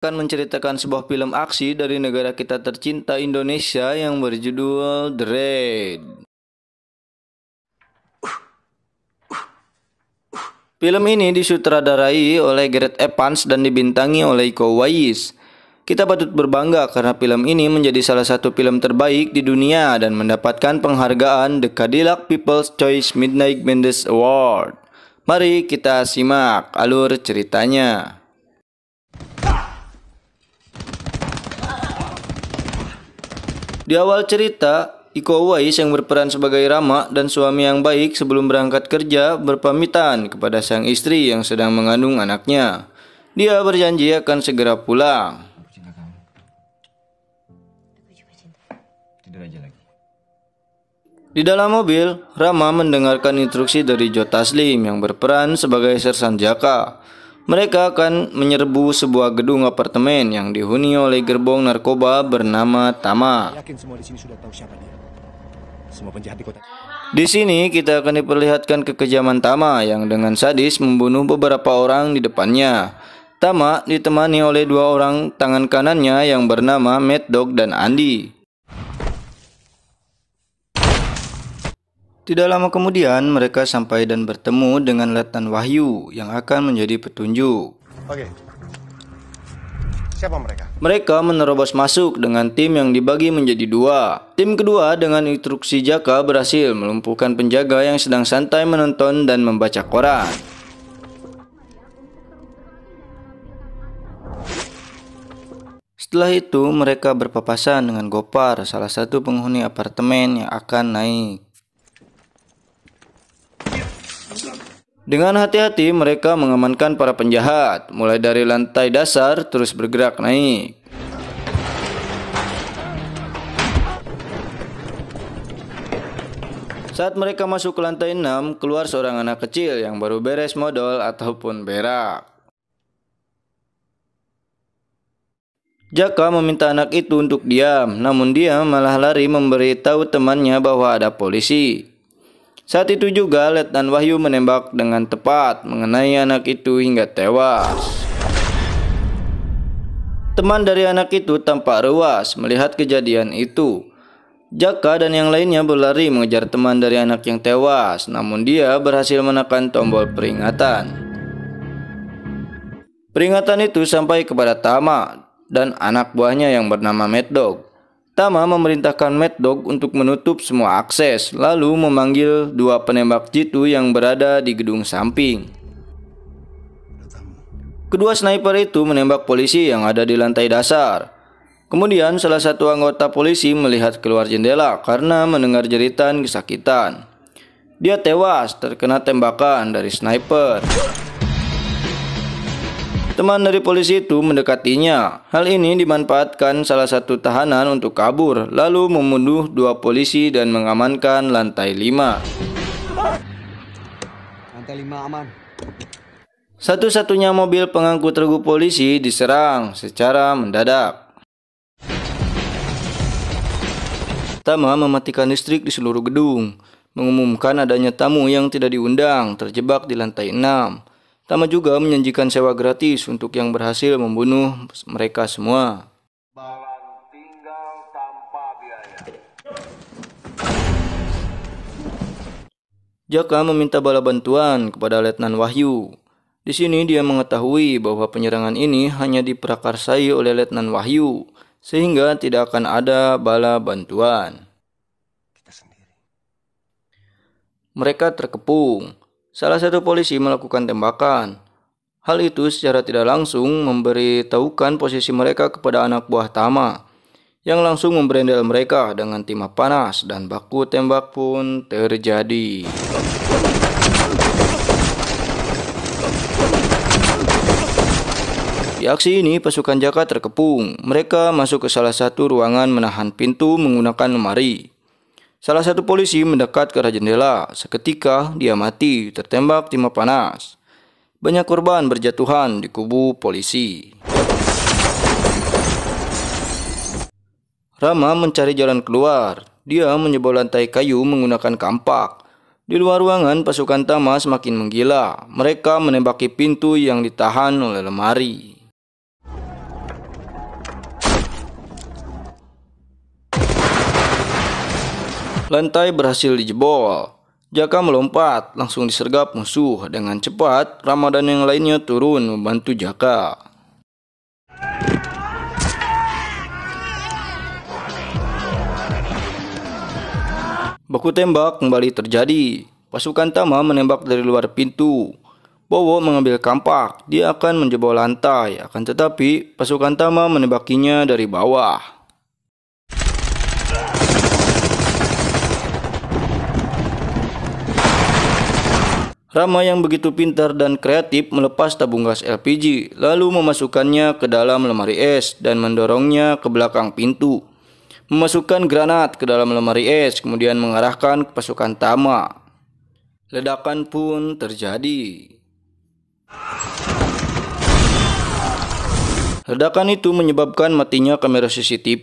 akan menceritakan sebuah film aksi dari negara kita tercinta Indonesia yang berjudul The Raid. Film ini disutradarai oleh Gareth Evans dan dibintangi oleh Iko Uwais. Kita patut berbangga karena film ini menjadi salah satu film terbaik di dunia dan mendapatkan penghargaan The Cadillac People's Choice Midnight Mendes Award. Mari kita simak alur ceritanya. Di awal cerita, Iko Uwais yang berperan sebagai Rama dan suami yang baik sebelum berangkat kerja berpamitan kepada sang istri yang sedang mengandung anaknya. Dia berjanji akan segera pulang. Di dalam mobil, Rama mendengarkan instruksi dari Jota Slim yang berperan sebagai Sersan Jaka. Mereka akan menyerbu sebuah gedung apartemen yang dihuni oleh gerbong narkoba bernama Tama. di sini Di sini kita akan diperlihatkan kekejaman Tama yang dengan sadis membunuh beberapa orang di depannya. Tama ditemani oleh dua orang tangan kanannya yang bernama Mad Dog dan Andi. Tidak lama kemudian mereka sampai dan bertemu dengan Letnan Wahyu yang akan menjadi petunjuk. Oke. Siapa mereka? Mereka menerobos masuk dengan tim yang dibagi menjadi dua. Tim kedua dengan instruksi Jaka berhasil melumpuhkan penjaga yang sedang santai menonton dan membaca koran. Setelah itu mereka berpapasan dengan Gopar, salah satu penghuni apartemen yang akan naik. Dengan hati-hati mereka mengamankan para penjahat, mulai dari lantai dasar terus bergerak naik. Saat mereka masuk ke lantai 6, keluar seorang anak kecil yang baru beres modal ataupun berak. Jaka meminta anak itu untuk diam, namun dia malah lari memberitahu temannya bahwa ada polisi. Saat itu juga Letnan Wahyu menembak dengan tepat mengenai anak itu hingga tewas. Teman dari anak itu tampak rewas melihat kejadian itu. Jaka dan yang lainnya berlari mengejar teman dari anak yang tewas, namun dia berhasil menekan tombol peringatan. Peringatan itu sampai kepada Tama dan anak buahnya yang bernama Mad Dog. Tama memerintahkan Mad Dog untuk menutup semua akses, lalu memanggil dua penembak jitu yang berada di gedung samping. Kedua sniper itu menembak polisi yang ada di lantai dasar. Kemudian salah satu anggota polisi melihat keluar jendela karena mendengar jeritan kesakitan. Dia tewas terkena tembakan dari sniper. Teman dari polisi itu mendekatinya. Hal ini dimanfaatkan salah satu tahanan untuk kabur, lalu membunuh dua polisi dan mengamankan lantai 5. Lantai 5 aman. Satu-satunya mobil pengangkut regu polisi diserang secara mendadak. Tama mematikan listrik di seluruh gedung, mengumumkan adanya tamu yang tidak diundang terjebak di lantai 6. Tama juga menjanjikan sewa gratis untuk yang berhasil membunuh mereka semua. Jaka meminta bala bantuan kepada Letnan Wahyu. Di sini dia mengetahui bahwa penyerangan ini hanya diprakarsai oleh Letnan Wahyu, sehingga tidak akan ada bala bantuan. Mereka terkepung. Salah satu polisi melakukan tembakan. Hal itu secara tidak langsung memberitahukan posisi mereka kepada anak buah Tama yang langsung memberendel mereka dengan timah panas dan baku tembak pun terjadi. Di aksi ini pasukan Jaka terkepung. Mereka masuk ke salah satu ruangan menahan pintu menggunakan lemari. Salah satu polisi mendekat ke arah jendela. Seketika dia mati tertembak timah panas. Banyak korban berjatuhan di kubu polisi. Rama mencari jalan keluar. Dia menyebol lantai kayu menggunakan kampak. Di luar ruangan, pasukan Tama semakin menggila. Mereka menembaki pintu yang ditahan oleh lemari. Lantai berhasil dijebol. Jaka melompat, langsung disergap musuh. Dengan cepat, Ramadan yang lainnya turun membantu Jaka. Baku tembak kembali terjadi. Pasukan Tama menembak dari luar pintu. Bowo mengambil kampak, dia akan menjebol lantai. Akan tetapi, pasukan Tama menembakinya dari bawah. Rama yang begitu pintar dan kreatif melepas tabung gas LPG, lalu memasukkannya ke dalam lemari es dan mendorongnya ke belakang pintu. Memasukkan granat ke dalam lemari es, kemudian mengarahkan ke pasukan Tama. Ledakan pun terjadi. Ledakan itu menyebabkan matinya kamera CCTV.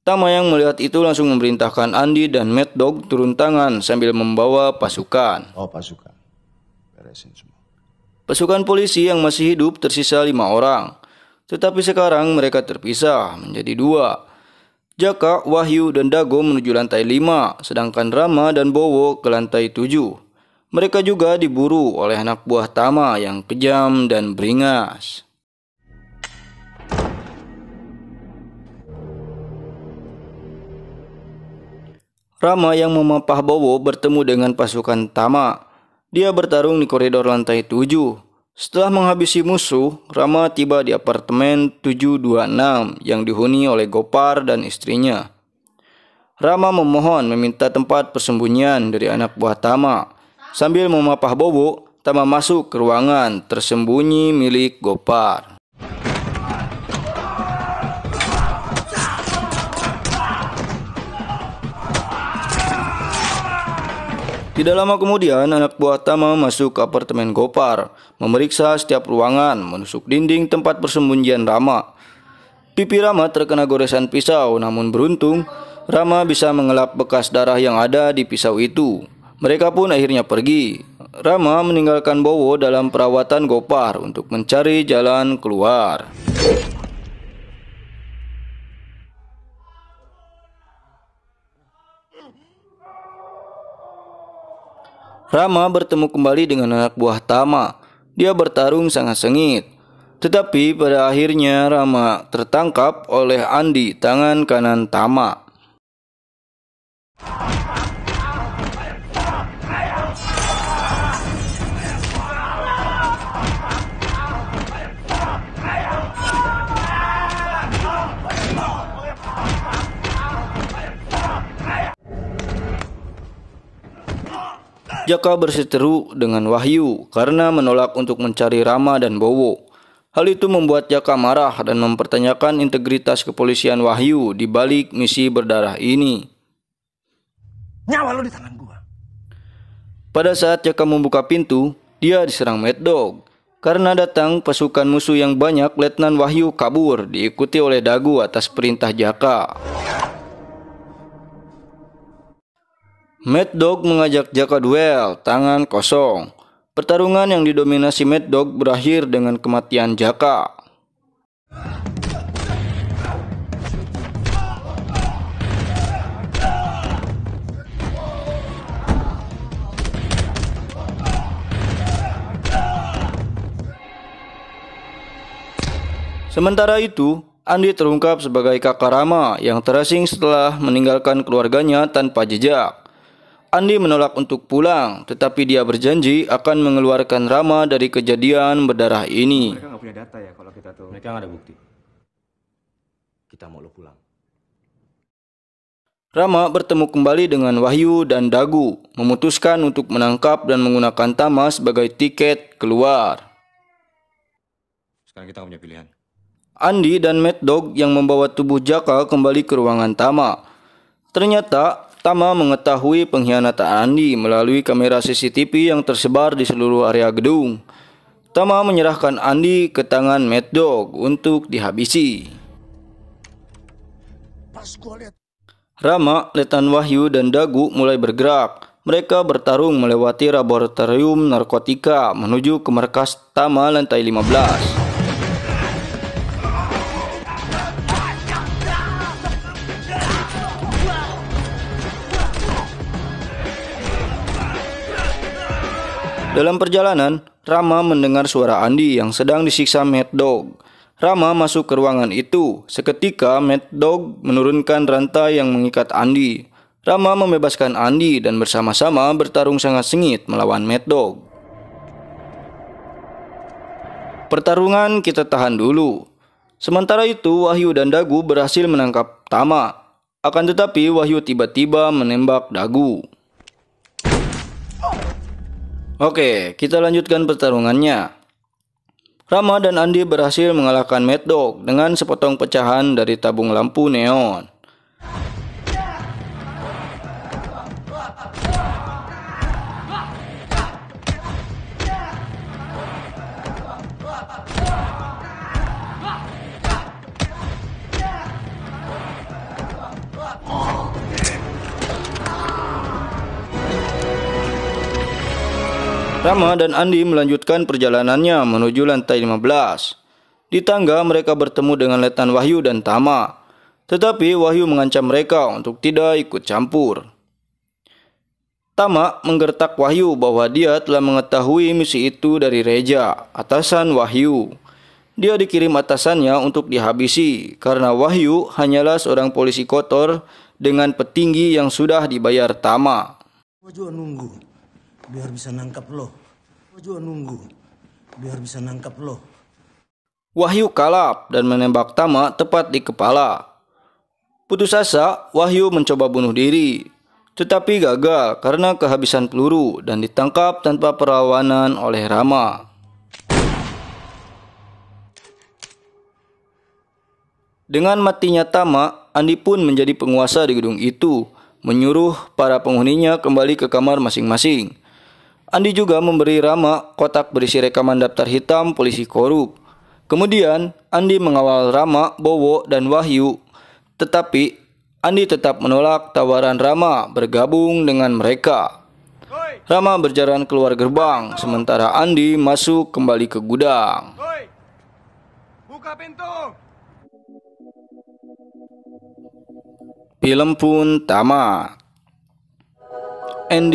Tama yang melihat itu langsung memerintahkan Andi dan Mad Dog turun tangan sambil membawa pasukan. Oh, pasukan beresin semua. Pasukan polisi yang masih hidup tersisa lima orang. Tetapi sekarang mereka terpisah menjadi dua. Jaka, Wahyu, dan Dago menuju lantai lima, sedangkan Rama dan Bowo ke lantai tujuh. Mereka juga diburu oleh anak buah Tama yang kejam dan beringas. Rama yang memapah Bowo bertemu dengan pasukan Tama. Dia bertarung di koridor lantai 7. Setelah menghabisi musuh, Rama tiba di apartemen 726 yang dihuni oleh Gopar dan istrinya. Rama memohon meminta tempat persembunyian dari anak buah Tama. Sambil memapah bobo, Tama masuk ke ruangan tersembunyi milik Gopar. Tidak lama kemudian, anak buah Tama masuk ke apartemen Gopar, memeriksa setiap ruangan, menusuk dinding tempat persembunyian Rama. Pipi Rama terkena goresan pisau, namun beruntung, Rama bisa mengelap bekas darah yang ada di pisau itu. Mereka pun akhirnya pergi. Rama meninggalkan Bowo dalam perawatan Gopar untuk mencari jalan keluar. Rama bertemu kembali dengan anak buah Tama. Dia bertarung sangat sengit. Tetapi pada akhirnya Rama tertangkap oleh Andi tangan kanan Tama. Jaka berseteru dengan Wahyu karena menolak untuk mencari Rama dan Bowo. Hal itu membuat Jaka marah dan mempertanyakan integritas kepolisian Wahyu di balik misi berdarah ini. Nyawa lo di tangan gua. Pada saat Jaka membuka pintu, dia diserang Mad Dog. Karena datang pasukan musuh yang banyak, Letnan Wahyu kabur diikuti oleh Dagu atas perintah Jaka. Mad Dog mengajak Jaka duel, tangan kosong. Pertarungan yang didominasi Mad Dog berakhir dengan kematian Jaka. Sementara itu, Andi terungkap sebagai kakak Rama yang terasing setelah meninggalkan keluarganya tanpa jejak. Andi menolak untuk pulang, tetapi dia berjanji akan mengeluarkan Rama dari kejadian berdarah ini. Mereka nggak punya data ya kalau kita tuh. Mereka nggak ada bukti. Kita mau lo pulang. Rama bertemu kembali dengan Wahyu dan Dagu, memutuskan untuk menangkap dan menggunakan Tama sebagai tiket keluar. Sekarang kita punya pilihan. Andi dan Mad Dog yang membawa tubuh Jaka kembali ke ruangan Tama. Ternyata Tama mengetahui pengkhianatan Andi melalui kamera CCTV yang tersebar di seluruh area gedung. Tama menyerahkan Andi ke tangan Mad Dog untuk dihabisi. Rama, Letan Wahyu, dan Dagu mulai bergerak. Mereka bertarung melewati laboratorium narkotika menuju ke markas Tama lantai 15. Dalam perjalanan, Rama mendengar suara Andi yang sedang disiksa Mad Dog. Rama masuk ke ruangan itu. Seketika Mad Dog menurunkan rantai yang mengikat Andi. Rama membebaskan Andi dan bersama-sama bertarung sangat sengit melawan Mad Dog. Pertarungan kita tahan dulu. Sementara itu, Wahyu dan Dagu berhasil menangkap Tama. Akan tetapi, Wahyu tiba-tiba menembak Dagu. Oke, kita lanjutkan pertarungannya. Rama dan Andi berhasil mengalahkan Mad Dog dengan sepotong pecahan dari tabung lampu neon. Rama dan Andi melanjutkan perjalanannya menuju lantai 15. Di tangga mereka bertemu dengan Letnan Wahyu dan Tama. Tetapi Wahyu mengancam mereka untuk tidak ikut campur. Tama menggertak Wahyu bahwa dia telah mengetahui misi itu dari Reja, atasan Wahyu. Dia dikirim atasannya untuk dihabisi karena Wahyu hanyalah seorang polisi kotor dengan petinggi yang sudah dibayar Tama. Maju nunggu biar bisa nangkap lo. Gue juga nunggu biar bisa nangkap lo. Wahyu kalap dan menembak Tama tepat di kepala. Putus asa, Wahyu mencoba bunuh diri, tetapi gagal karena kehabisan peluru dan ditangkap tanpa perlawanan oleh Rama. Dengan matinya Tama, Andi pun menjadi penguasa di gedung itu, menyuruh para penghuninya kembali ke kamar masing-masing. Andi juga memberi Rama kotak berisi rekaman daftar hitam polisi korup. Kemudian, Andi mengawal Rama, Bowo, dan Wahyu. Tetapi, Andi tetap menolak tawaran Rama bergabung dengan mereka. Rama berjalan keluar gerbang, sementara Andi masuk kembali ke gudang. Buka pintu! Film pun tamat. Andy